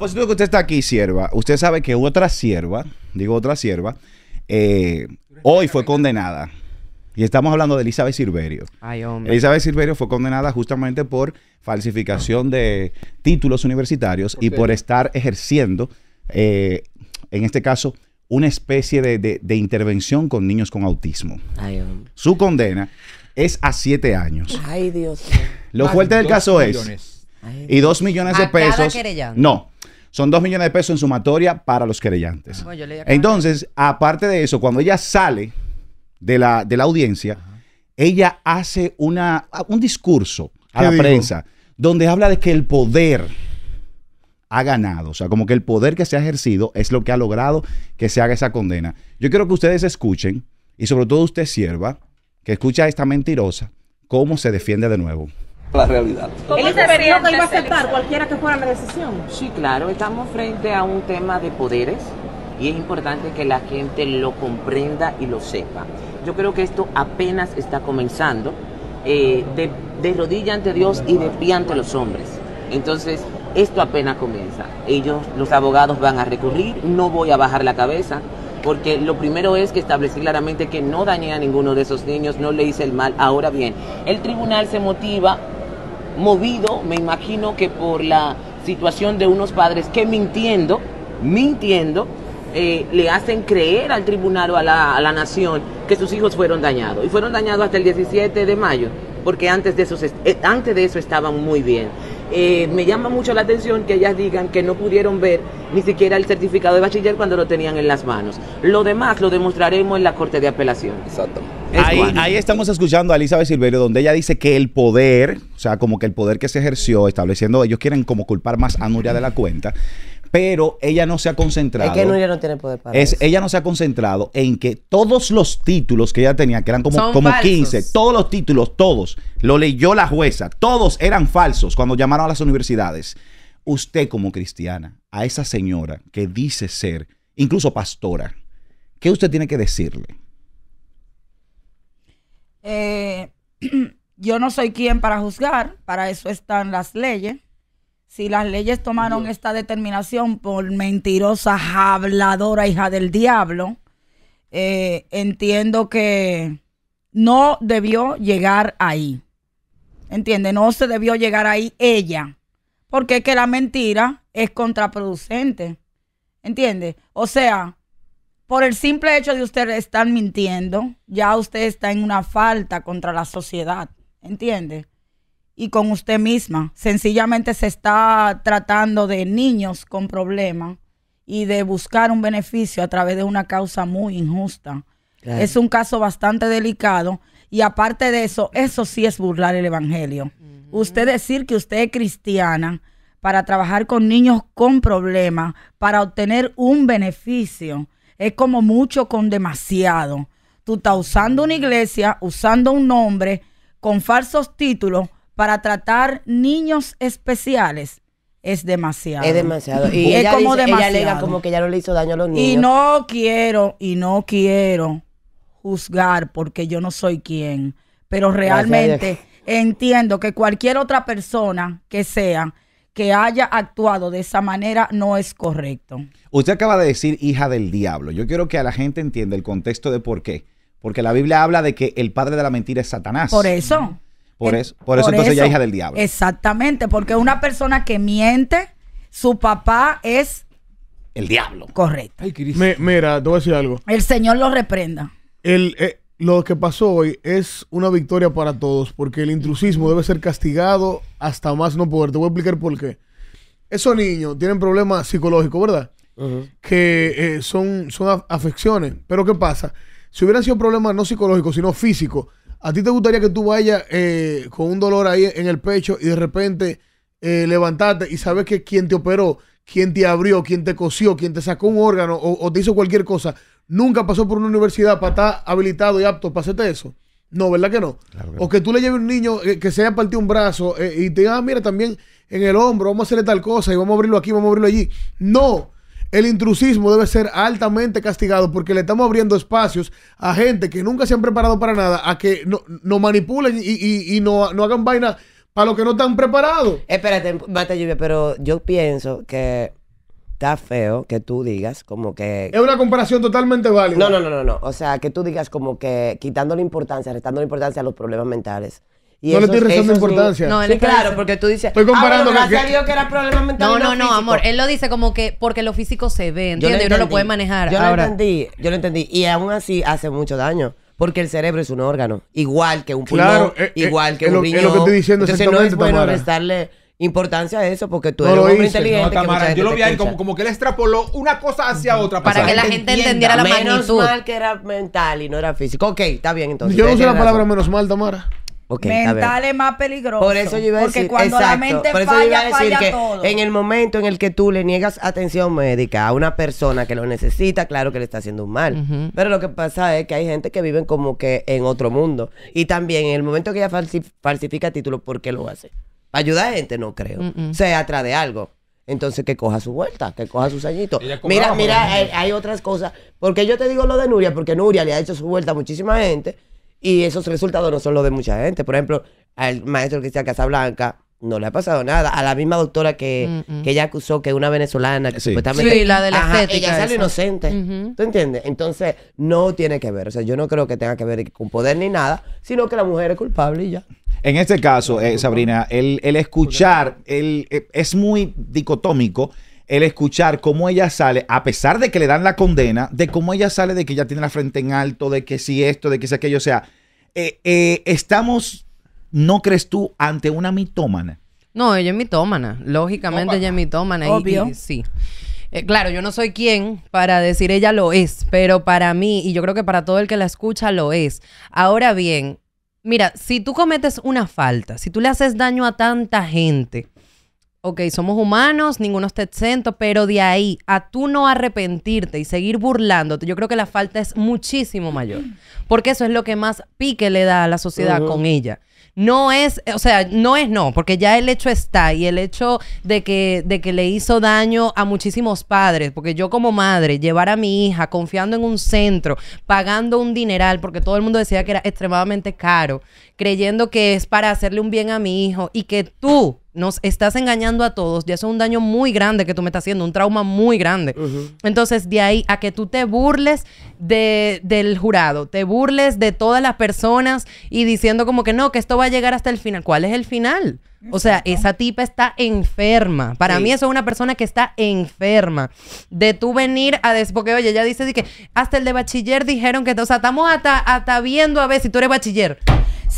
propósito de que usted está aquí, sierva, usted sabe que otra sierva, digo otra sierva, eh, hoy fue condenada. Y estamos hablando de Elizabeth Silverio. Ay, Elizabeth Silverio fue condenada justamente por falsificación de títulos universitarios y por estar ejerciendo, eh, en este caso, una especie de, intervención con niños con autismo. Su condena es a siete años. Ay, Dios. Lo fuerte del caso es... Y dos millones de pesos. No, son dos millones de pesos en sumatoria para los querellantes. Ah, Entonces, aparte de eso, cuando ella sale de la, de la audiencia, ella hace una, un discurso a la prensa donde habla de que el poder ha ganado, o sea, como que el poder que se ha ejercido es lo que ha logrado que se haga esa condena. Yo quiero que ustedes escuchen, y sobre todo usted sierva, que escucha a esta mentirosa, cómo se defiende de nuevo. la realidad. ¿Él decidió que iba a aceptar cualquiera que fuera la decisión? Sí, claro, estamos frente a un tema de poderes y es importante que la gente lo comprenda y lo sepa. Yo creo que esto apenas está comenzando, eh, de, de rodilla ante Dios y de pie ante los hombres. Entonces, esto apenas comienza. Ellos, los abogados, van a recurrir, no voy a bajar la cabeza, porque lo primero es que establecí claramente que no dañé a ninguno de esos niños, no le hice el mal. Ahora bien, el tribunal se motiva movido, me imagino que por la situación de unos padres que mintiendo, mintiendo, eh, le hacen creer al tribunal o a la, nación que sus hijos fueron dañados. Y fueron dañados hasta el 17 de mayo, porque antes de eh, antes de eso estaban muy bien. Eh, me llama mucho la atención que ellas digan que no pudieron ver ni siquiera el certificado de bachiller cuando lo tenían en las manos. Lo demás lo demostraremos en la Corte de Apelación. Exacto. ahí, ahí, estamos escuchando a Elizabeth Silverio, donde ella dice que el poder, o sea, como que el poder que se ejerció, estableciendo, ellos quieren como culpar más a Nuria de la cuenta, pero ella no se ha concentrado. Es que Nuria no tiene poder para Ella no se ha concentrado en que todos los títulos que ella tenía, que eran como, como 15, todos los títulos, todos, lo leyó la jueza, todos eran falsos cuando llamaron a las universidades. Usted como cristiana, a esa señora que dice ser, incluso pastora, ¿qué usted tiene que decirle? Eh, yo no soy quien para juzgar, para eso están las leyes si las leyes tomaron esta determinación por mentirosa, habladora, hija del diablo, eh, entiendo que no debió llegar ahí. ¿Entiende? No se debió llegar ahí ella. Porque es que la mentira es contraproducente. ¿Entiende? O sea, por el simple hecho de usted estar mintiendo, ya usted está en una falta contra la sociedad. ¿Entiende? y con usted misma. Sencillamente se está tratando de niños con problemas y de buscar un beneficio a través de una causa muy injusta. Es un caso bastante delicado y aparte de eso, eso sí es burlar el Evangelio. Usted decir que usted es cristiana para trabajar con niños con problemas, para obtener un beneficio, es como mucho con demasiado. Tú estás usando una iglesia, usando un nombre, con falsos títulos para tratar niños especiales es demasiado. Es demasiado. Y es como demasiado. como que ya no le hizo daño a los niños. Y no quiero, y no quiero juzgar porque yo no soy quien, pero realmente entiendo que cualquier otra persona que sea que haya actuado de esa manera no es correcto. Usted acaba de decir hija del diablo. Yo quiero que a la gente entienda el contexto de por qué. Porque la Biblia habla de que el padre de la mentira es Satanás. Por eso. Por eso, entonces ella es hija del diablo. Exactamente, porque una persona que miente, su papá es el diablo. Correcto. Ay, mira, te voy a decir algo. El Señor lo reprenda. El, eh, lo que pasó hoy es una victoria para todos, porque el intrusismo debe ser castigado hasta más no poder. Te voy a explicar por qué. Esos niños tienen problemas psicológicos, ¿verdad? Que eh, son, son afecciones. Pero ¿qué pasa? Si hubieran sido problemas no psicológicos, sino físicos, ¿A ti te gustaría que tú vayas eh, con un dolor ahí en el pecho y de repente eh, levantarte y sabes que quien te operó, quien te abrió, quien te cosió, quien te sacó un órgano o, te hizo cualquier cosa, nunca pasó por una universidad para estar habilitado y apto para hacerte eso? No, ¿verdad que no? o que tú le lleves un niño eh, que se haya partido un brazo y te diga, ah, mira, también en el hombro, vamos a hacerle tal cosa y vamos a abrirlo aquí, vamos a abrirlo allí. No, el intrusismo debe ser altamente castigado porque le estamos abriendo espacios a gente que nunca se han preparado para nada, a que nos no manipulen y, y, no, no, hagan vaina para lo que no están preparados. Espérate, Mata Lluvia, pero yo pienso que está feo que tú digas como que... Es una comparación totalmente válida. No, no, no, no, no. O sea, que tú digas como que quitando la importancia, restando la importancia a los problemas mentales no le estoy restando importancia. No, es claro, porque tú dices. Estoy ah, comparando. gracias que... a Dios que era problema mental. No, no, no, amor. Él lo dice como que porque lo físico se ve, ¿entiendes? y uno lo puede manejar. Yo lo entendí, yo lo entendí. Y aún así hace mucho daño. Porque el cerebro es un órgano, igual que un pulmón, eh, eh, igual que un riñón. Es lo que estoy diciendo Entonces no es bueno restarle importancia a eso porque tú eres un hombre inteligente. No, yo lo vi ahí como, como, que él extrapoló una cosa hacia otra. Para, que, la gente entendiera la Menos mal que era mental y no era físico. Ok, está bien entonces. Yo no la palabra menos mal, Tamara mental es más peligroso. eso decir, porque cuando la mente por falla, todo. en el momento en el que tú le niegas atención médica a una persona que lo necesita, claro que le está haciendo un mal. Pero lo que pasa es que hay gente que vive como que en otro mundo. Y también en el momento que ella falsifica títulos, ¿por qué lo hace? ¿Ayuda a gente? No creo. ¿Se atrae algo. Entonces que coja su vuelta, que coja sus añitos. Mira, mira, hay, hay otras cosas. Porque yo te digo lo de Nuria, porque Nuria le ha hecho su vuelta a muchísima gente y esos resultados no son los de mucha gente. Por ejemplo, al maestro Cristian Casablanca no le ha pasado nada. A la misma doctora que, que ella acusó que una venezolana que sí. supuestamente. Sí, la de la estética. Ella sale inocente. ¿Tú entiendes? Entonces, no tiene que ver. O sea, yo no creo que tenga que ver con poder ni nada, sino que la mujer es culpable y ya. En este caso, eh, Sabrina, el, el escuchar el, eh, es muy dicotómico el escuchar cómo ella sale, a pesar de que le dan la condena, de cómo ella sale, de que ya tiene la frente en alto, de que si esto, de que si aquello. O sea, eh, eh, estamos, ¿no crees tú, ante una mitómana? No, ella es mitómana. Lógicamente, ella es mitómana. Y, sí. Eh, claro, yo no soy quien para decir ella lo es, pero para mí, y yo creo que para todo el que la escucha, lo es. Ahora bien, mira, si tú cometes una falta, si tú le haces daño a tanta gente, ok, somos humanos, ninguno está exento, pero de ahí a tú no arrepentirte y seguir burlándote, yo creo que la falta es muchísimo mayor. Porque eso es lo que más pique le da a la sociedad con ella. No es, o sea, no es no, porque ya el hecho está y el hecho de que, de que le hizo daño a muchísimos padres, porque yo como madre, llevar a mi hija confiando en un centro, pagando un dineral, porque todo el mundo decía que era extremadamente caro, creyendo que es para hacerle un bien a mi hijo y que tú nos estás engañando a todos, ya es un daño muy grande que tú me estás haciendo, un trauma muy grande. Entonces, de ahí a que tú te burles de, del jurado, te burles de todas las personas y diciendo como que no, que esto va a llegar hasta el final. ¿Cuál es el final? O sea, esa tipa está enferma. Para mí eso es una persona que está enferma. De tú venir a decir, porque oye, ella dice que hasta el de bachiller dijeron que, o sea, estamos hasta viendo a ver si tú eres bachiller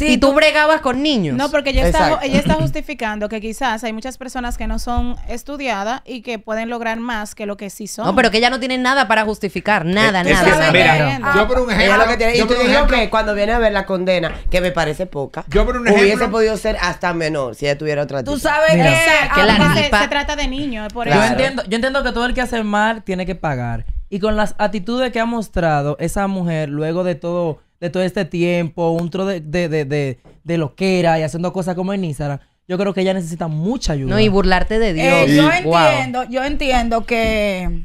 y tú, bregabas con niños. No, porque ella está, justificando que quizás hay muchas personas que no son estudiadas y que pueden lograr más que lo que sí son. No, pero que ella no tiene nada para justificar. Nada, eh, nada. yo ah, por un ejemplo. y tú dijiste que cuando viene a ver la condena, que me parece poca, yo por un ejemplo, hubiese podido ser hasta menor si ella tuviera otra. Tú sabes que, la se, se, trata de niños. Por eso. Yo, entiendo, yo entiendo que todo el que hace mal tiene que pagar. Y con las actitudes que ha mostrado esa mujer luego de todo de todo este tiempo, un tro de, de, de, de, de loquera y haciendo cosas como en Instagram, yo creo que ella necesita mucha ayuda. No, y burlarte de eh, Dios. yo entiendo, yo entiendo que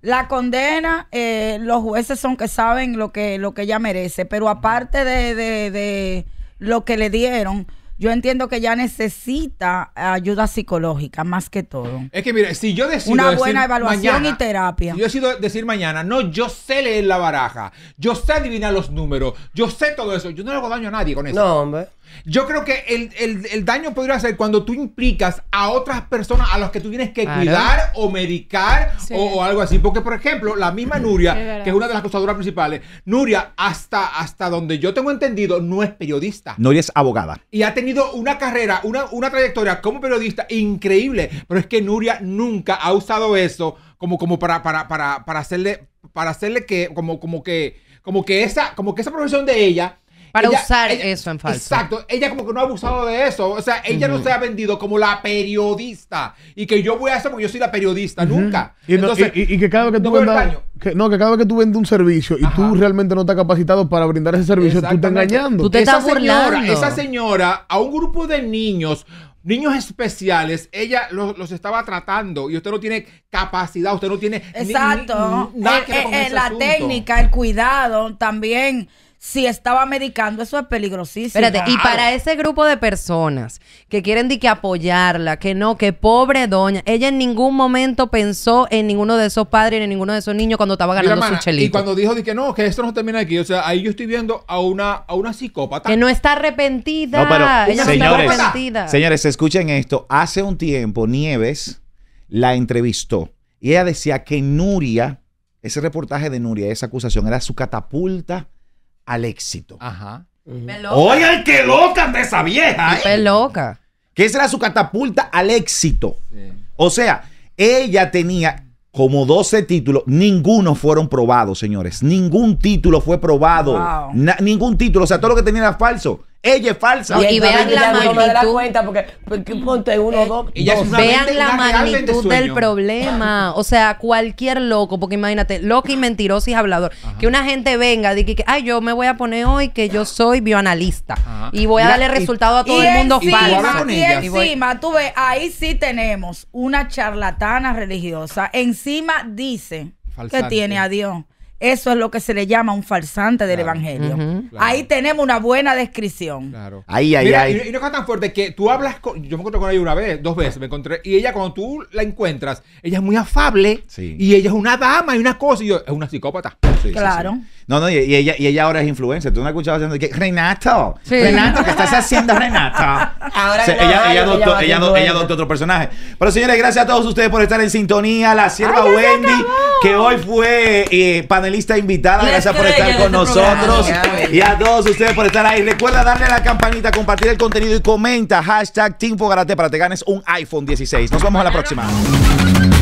la condena, eh, los jueces son que saben lo que, lo que ella merece, pero aparte de, de, de lo que le dieron, yo entiendo que ya necesita ayuda psicológica más que todo. Es que mire, si yo decido una buena evaluación y terapia. Si yo decido decir mañana, no, yo sé leer la baraja, yo sé adivinar los números, yo sé todo eso, yo no le hago daño a nadie con eso. No, hombre. Yo creo que el, daño podría ser cuando tú implicas a otras personas a las que tú tienes que cuidar o medicar o, algo así. Porque, por ejemplo, la misma Nuria, que es una de las acusadoras principales, Nuria, hasta, hasta donde yo tengo entendido, no es periodista. Nuria es abogada. Y ha tenido una carrera, una, trayectoria como periodista increíble. Pero es que Nuria nunca ha usado eso como, como para, para, hacerle, para hacerle que, como, como que, como que esa, como que esa profesión de ella para usar eso en falso. Exacto. Ella como que no ha abusado de eso. O sea, ella no se ha vendido como la periodista. Y que yo voy a hacer porque yo soy la periodista. Nunca. Y, Entonces, y, que cada vez que tú vendas... no, que cada vez que tú vendes un servicio y tú realmente no estás capacitado para brindar ese servicio, tú estás engañando. Tú te esa estás señora, Esa señora, a un grupo de niños niños especiales, ella los, estaba tratando y usted no tiene capacidad, usted no tiene. Exacto. la técnica, el cuidado también si estaba medicando, eso es peligrosísimo. y para ese grupo de personas que quieren de que apoyarla, que no, que pobre doña, ella en ningún momento pensó en ninguno de esos padres ni en ninguno de esos niños cuando estaba ganando su chelito. Y cuando dijo de que no, que esto no termina aquí, o sea, ahí yo estoy viendo a una, a una psicópata. Que no está arrepentida. ella señores, no está arrepentida. Señores, escuchen esto. Hace un tiempo, Nieves la entrevistó y ella decía que Nuria, ese reportaje de Nuria, esa acusación, era su catapulta al éxito. Ajá. Oigan, qué loca de esa vieja. ¿eh? loca. Que esa era su catapulta al éxito. O sea, ella tenía como 12 títulos, ninguno fueron probados, señores. Ningún título fue probado. ningún título. O sea, todo lo que tenía era falso. Ella es falsa. y, vean la magnitud. cuenta porque, ponte uno, dos. Y Vean la magnitud del problema. O sea, cualquier loco, porque imagínate, loco y mentiroso y hablador. Que una gente venga, diga ay, yo me voy a poner hoy que yo soy bioanalista. Y voy a darle resultado a todo el mundo falso. Y encima, tú ves, ahí sí tenemos una charlatana religiosa. Encima dice que tiene a Dios. Eso es lo que se le llama un farsante del Evangelio. Ahí tenemos una buena descripción. Claro. Ahí, ahí, ahí. Y, no es tan fuerte que tú hablas con. Yo me encontré con ella una vez, dos veces, me encontré. Y ella, cuando tú la encuentras, ella es muy afable. Sí. Y ella es una dama y una cosa. Y yo, es una psicópata. claro. no, no, y, ella, y ella ahora es influencer. Tú no escuchado haciendo que Renato, Renato, ¿qué estás haciendo, Renato? ahora ella, ella, adoptó, ella, otro personaje. Pero señores, gracias a todos ustedes por estar en sintonía. La sierva Wendy, que hoy fue eh, lista invitada. Gracias por estar con este nosotros. Y a todos ustedes por estar ahí. Recuerda darle a la campanita, compartir el contenido y comenta hashtag para que ganes un iPhone 16. Nos vemos a la próxima.